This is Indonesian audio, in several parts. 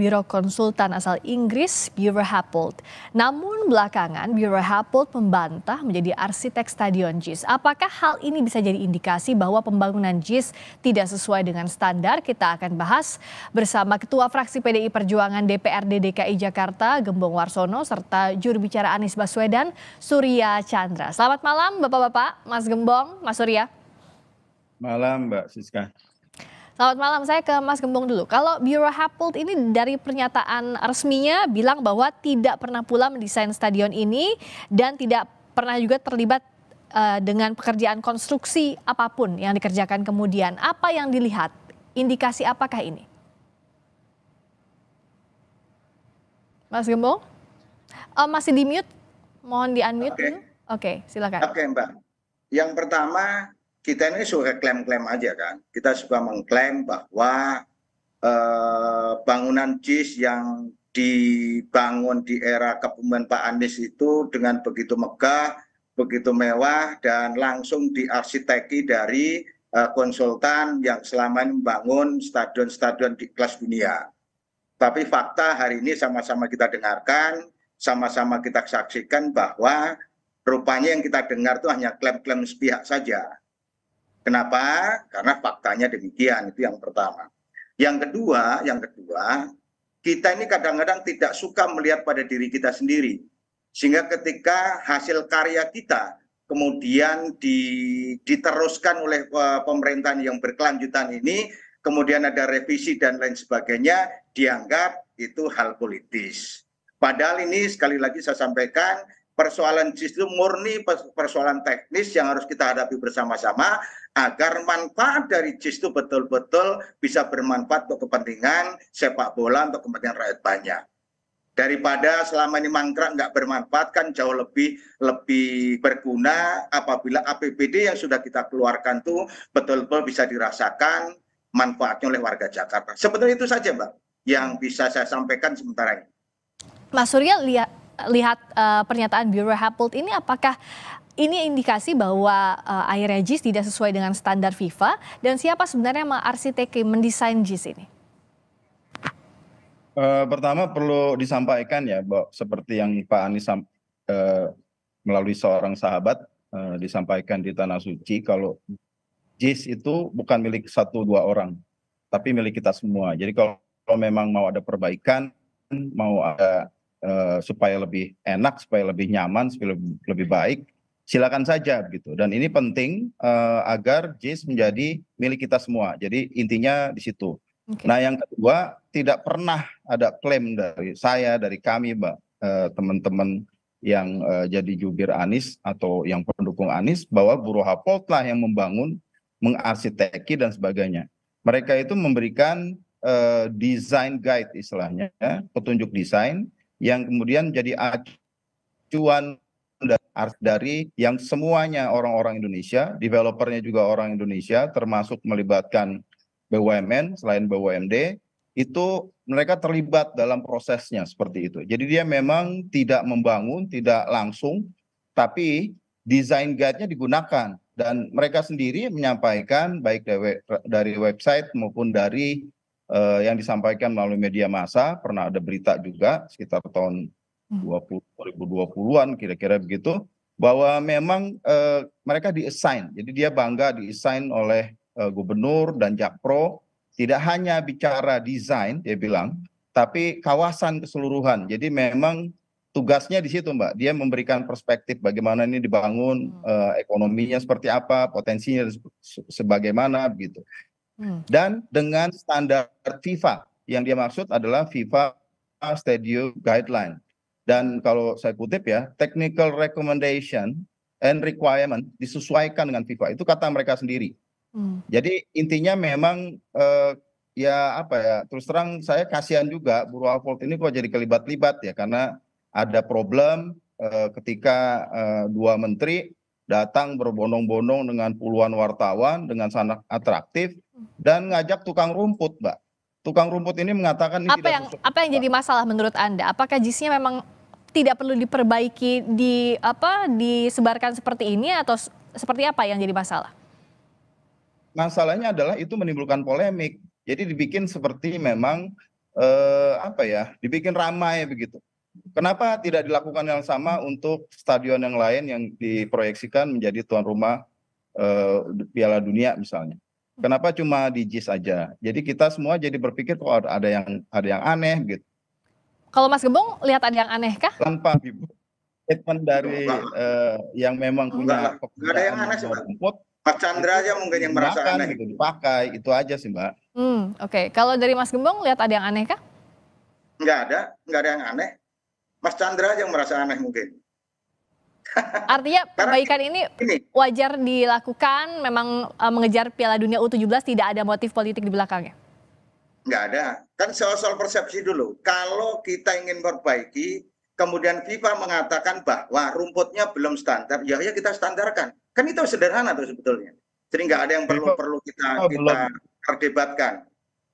Biro Konsultan asal Inggris Bureau Happold. Namun belakangan Bureau Happold membantah menjadi arsitek Stadion JIS. Apakah hal ini bisa jadi indikasi bahwa pembangunan JIS tidak sesuai dengan standar? Kita akan bahas bersama Ketua Fraksi PDI Perjuangan DPRD DKI Jakarta Gembong Warsono serta juru bicara Anies Baswedan Surya Chandra. Selamat malam Bapak-bapak, Mas Gembong, Mas Surya. Malam Mbak Siska. Selamat malam, saya ke Mas Gembong dulu. Kalau Biro Hapult ini dari pernyataan resminya bilang bahwa tidak pernah pula mendesain stadion ini dan tidak pernah juga terlibat uh, dengan pekerjaan konstruksi apapun yang dikerjakan kemudian. Apa yang dilihat? Indikasi apakah ini? Mas Gembong? Uh, masih di mute? Mohon di unmute okay. Oke, okay, silakan. Oke, okay, Mbak. Yang pertama, kita ini suka klaim-klaim aja kan. Kita suka mengklaim bahwa eh, bangunan JIS yang dibangun di era kepemimpinan Pak Anies itu dengan begitu megah, begitu mewah dan langsung diarsiteki dari uh, konsultan yang selama ini membangun stadion-stadion di kelas dunia. Tapi fakta hari ini sama-sama kita dengarkan, sama-sama kita saksikan bahwa rupanya yang kita dengar itu hanya klaim-klaim sepihak saja. Kenapa? Karena faktanya demikian. Itu yang pertama. Yang kedua, yang kedua, kita ini kadang-kadang tidak suka melihat pada diri kita sendiri. Sehingga ketika hasil karya kita kemudian di, diteruskan oleh e, pemerintahan yang berkelanjutan ini, kemudian ada revisi dan lain sebagainya, dianggap itu hal politis. Padahal ini sekali lagi saya sampaikan persoalan justru murni persoalan teknis yang harus kita hadapi bersama-sama agar manfaat dari JIS itu betul-betul bisa bermanfaat untuk kepentingan sepak bola untuk kepentingan rakyat banyak daripada selama ini mangkrak nggak bermanfaat kan jauh lebih lebih berguna apabila APBD yang sudah kita keluarkan tuh betul-betul bisa dirasakan manfaatnya oleh warga Jakarta. Sebetulnya itu saja, Mbak, yang bisa saya sampaikan sementara ini. Mas Surya lihat lihat uh, pernyataan Bureau Hapold ini apakah ini indikasi bahwa uh, eh, akhirnya JIS tidak sesuai dengan standar FIFA dan siapa sebenarnya mengarsitek mendesain JIS ini? Uh, pertama perlu disampaikan ya, bahwa seperti yang Pak Anies uh, melalui seorang sahabat uh, disampaikan di Tanah Suci kalau JIS itu bukan milik satu dua orang, tapi milik kita semua. Jadi kalau memang mau ada perbaikan, mau ada Eh, supaya lebih enak supaya lebih nyaman supaya lebih baik silakan saja gitu dan ini penting eh, agar JIS menjadi milik kita semua jadi intinya di situ okay. nah yang kedua tidak pernah ada klaim dari saya dari kami mbak eh, teman-teman yang uh, jadi jubir Anis atau yang pendukung Anis bahwa Buruh Hapot lah yang membangun, mengarsiteki dan sebagainya. Mereka itu memberikan uh, design guide istilahnya, ya, petunjuk desain yang kemudian jadi acuan dari yang semuanya orang-orang Indonesia, developernya juga orang Indonesia, termasuk melibatkan BUMN selain BUMD, itu mereka terlibat dalam prosesnya seperti itu. Jadi dia memang tidak membangun, tidak langsung, tapi desain guide-nya digunakan dan mereka sendiri menyampaikan baik dari website maupun dari Eh, yang disampaikan melalui media massa pernah ada berita juga sekitar tahun 2020 hmm. an kira-kira begitu bahwa memang uh, mereka diassign jadi dia bangga diassign oleh uh, gubernur dan jakpro tidak hanya bicara desain dia bilang tapi kawasan keseluruhan jadi memang tugasnya di situ mbak dia memberikan perspektif bagaimana ini dibangun uh, ekonominya seperti apa potensinya sebagaimana begitu Hmm. dan dengan standar fifa yang dia maksud adalah fifa stadium guideline dan kalau saya kutip ya technical recommendation and requirement disesuaikan dengan fifa itu kata mereka sendiri hmm. jadi intinya memang eh, ya apa ya terus terang saya kasihan juga Buru Alford ini kok jadi kelibat-libat ya karena ada problem eh, ketika eh, dua menteri datang berbondong-bondong dengan puluhan wartawan dengan sangat atraktif dan ngajak tukang rumput, Mbak. Tukang rumput ini mengatakan ini apa tidak yang cocok. apa yang jadi masalah menurut Anda? Apakah jisnya memang tidak perlu diperbaiki di apa disebarkan seperti ini atau seperti apa yang jadi masalah? Masalahnya adalah itu menimbulkan polemik. Jadi dibikin seperti memang eh, apa ya? Dibikin ramai begitu. Kenapa tidak dilakukan yang sama untuk stadion yang lain yang diproyeksikan menjadi tuan rumah eh, Piala Dunia misalnya? Kenapa cuma di JIS aja? Jadi kita semua jadi berpikir kok ada yang ada yang aneh gitu. Kalau Mas Gembong lihat ada yang aneh kah? Tanpa statement dari uh, yang memang punya Mbak. Enggak ada yang aneh sih, Mbak. Pak Chandra aja mungkin yang merasa aneh. Gitu, dipakai, itu aja sih Mbak. Hmm, Oke, okay. kalau dari Mas Gembong lihat ada yang aneh kah? Enggak ada, enggak ada yang aneh. Mas Chandra aja yang merasa aneh mungkin. Artinya perbaikan ini, wajar dilakukan, memang e, mengejar Piala Dunia U17 tidak ada motif politik di belakangnya? Nggak ada, kan soal-soal persepsi dulu. Kalau kita ingin perbaiki, kemudian FIFA mengatakan bahwa rumputnya belum standar, ya ya kita standarkan. Kan itu sederhana tuh sebetulnya. Jadi nggak ada yang perlu perlu kita oh, kita perdebatkan.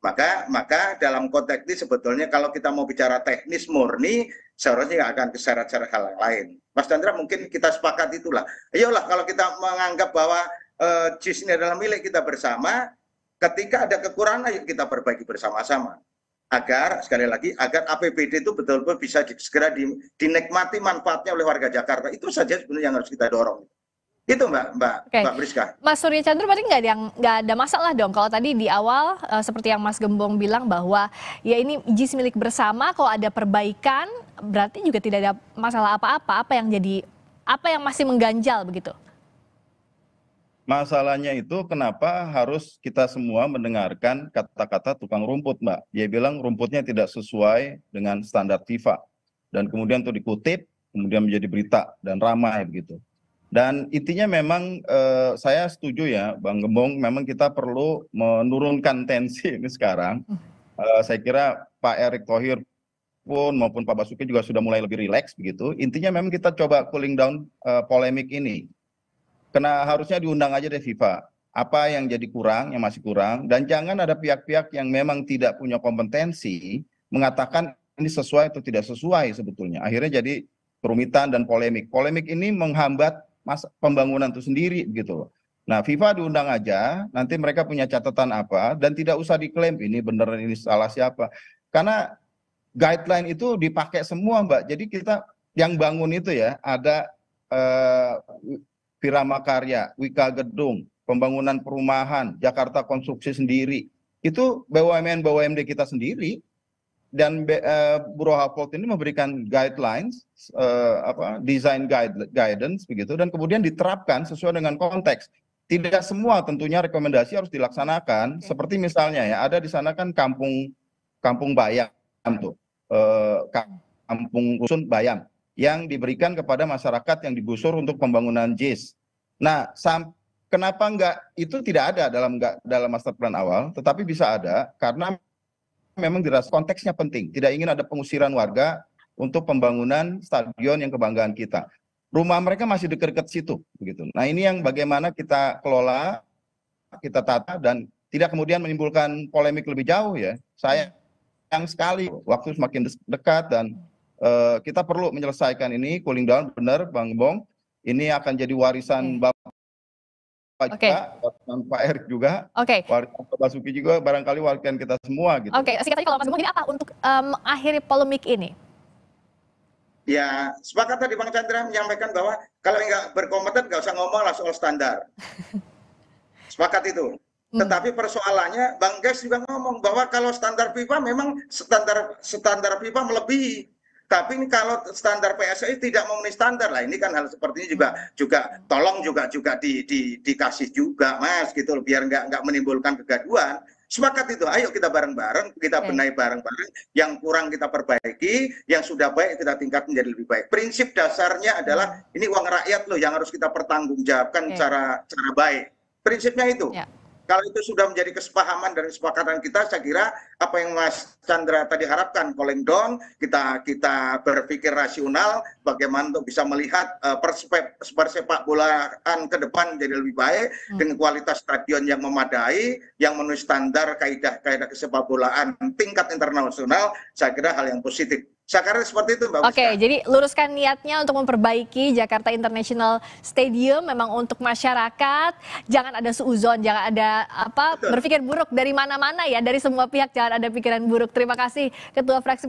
Maka maka dalam konteks ini sebetulnya kalau kita mau bicara teknis murni, seharusnya nggak akan keseret-seret hal yang lain. Mas Chandra mungkin kita sepakat itulah. Ayolah kalau kita menganggap bahwa e, JIS ini adalah milik kita bersama, ketika ada kekurangan ayo kita perbaiki bersama-sama. Agar, sekali lagi, agar APBD itu betul-betul bisa segera dinikmati manfaatnya oleh warga Jakarta. Itu saja sebenarnya yang harus kita dorong. Itu Mbak Mbak okay. Mbak Priska. Mas Surya Chandra berarti nggak ada yang nggak ada masalah dong kalau tadi di awal uh, seperti yang Mas Gembong bilang bahwa ya ini JIS milik bersama kalau ada perbaikan berarti juga tidak ada masalah apa-apa apa yang jadi apa yang masih mengganjal begitu. Masalahnya itu kenapa harus kita semua mendengarkan kata-kata tukang rumput, Mbak. Dia bilang rumputnya tidak sesuai dengan standar FIFA. Dan kemudian itu dikutip, kemudian menjadi berita dan ramai begitu dan intinya memang eh, saya setuju ya bang gembong memang kita perlu menurunkan tensi ini sekarang hmm. eh, saya kira pak erick thohir pun maupun pak basuki juga sudah mulai lebih rileks begitu intinya memang kita coba cooling down eh, polemik ini Kena harusnya diundang aja deh FIFA apa yang jadi kurang yang masih kurang dan jangan ada pihak-pihak yang memang tidak punya kompetensi mengatakan ini sesuai atau tidak sesuai sebetulnya akhirnya jadi kerumitan dan polemik polemik ini menghambat pembangunan itu sendiri gitu loh. Nah, FIFA diundang aja, nanti mereka punya catatan apa dan tidak usah diklaim ini benar ini salah siapa. Karena guideline itu dipakai semua, Mbak. Jadi kita yang bangun itu ya, ada eh, Pirama Karya, Wika Gedung, pembangunan perumahan, Jakarta Konstruksi sendiri. Itu BUMN BUMD kita sendiri dan eh, bureau Hapold ini memberikan guidelines, eh, apa, design guidance begitu, dan kemudian diterapkan sesuai dengan konteks. Tidak semua tentunya rekomendasi harus dilaksanakan. Seperti misalnya ya, ada di sana kan kampung kampung bayam tuh, eh, kampung rusun bayam yang diberikan kepada masyarakat yang digusur untuk pembangunan JIS. Nah, kenapa enggak itu tidak ada dalam enggak dalam master plan awal, tetapi bisa ada karena memang dirasa konteksnya penting. Tidak ingin ada pengusiran warga untuk pembangunan stadion yang kebanggaan kita. Rumah mereka masih dekat-dekat situ, begitu. Nah ini yang bagaimana kita kelola, kita tata dan tidak kemudian menimbulkan polemik lebih jauh ya. Saya yang sekali waktu semakin dekat dan uh, kita perlu menyelesaikan ini cooling down benar Bang Bong. Ini akan jadi warisan hmm. Bapak Pak okay. juga, Pak Erick juga, okay. Pak Basuki juga, barangkali warga kita semua gitu. Oke, okay. singkatnya kalau Mas Gembong ini apa untuk um, akhiri polemik ini? Ya, sepakat tadi Bang Chandra menyampaikan bahwa kalau nggak berkompeten nggak usah ngomong lah soal standar. sepakat itu. Hmm. Tetapi persoalannya Bang Ges juga ngomong bahwa kalau standar FIFA memang standar standar FIFA melebihi tapi ini kalau standar PSI tidak memenuhi standar lah ini kan hal seperti ini juga juga tolong juga juga di, di, dikasih juga mas gitu biar nggak nggak menimbulkan kegaduhan sepakat itu ayo kita bareng-bareng kita benahi bareng-bareng yang kurang kita perbaiki yang sudah baik kita tingkat menjadi lebih baik prinsip dasarnya adalah hmm. ini uang rakyat loh yang harus kita pertanggungjawabkan okay. cara cara baik prinsipnya itu yeah kalau itu sudah menjadi kesepahaman dan kesepakatan kita saya kira apa yang mas chandra tadi harapkan calling down kita kita berpikir rasional bagaimana untuk bisa melihat uh, persepak bolaan ke depan jadi lebih baik hmm. dengan kualitas stadion yang memadai yang memenuhi standar kaidah kaidah kesepak bolaan tingkat internasional saya kira hal yang positif sekarang seperti itu Mbak Oke, jadi luruskan niatnya untuk memperbaiki Jakarta International Stadium memang untuk masyarakat. Jangan ada suuzon, jangan ada apa Betul. berpikir buruk dari mana-mana ya, dari semua pihak jangan ada pikiran buruk. Terima kasih Ketua Fraksi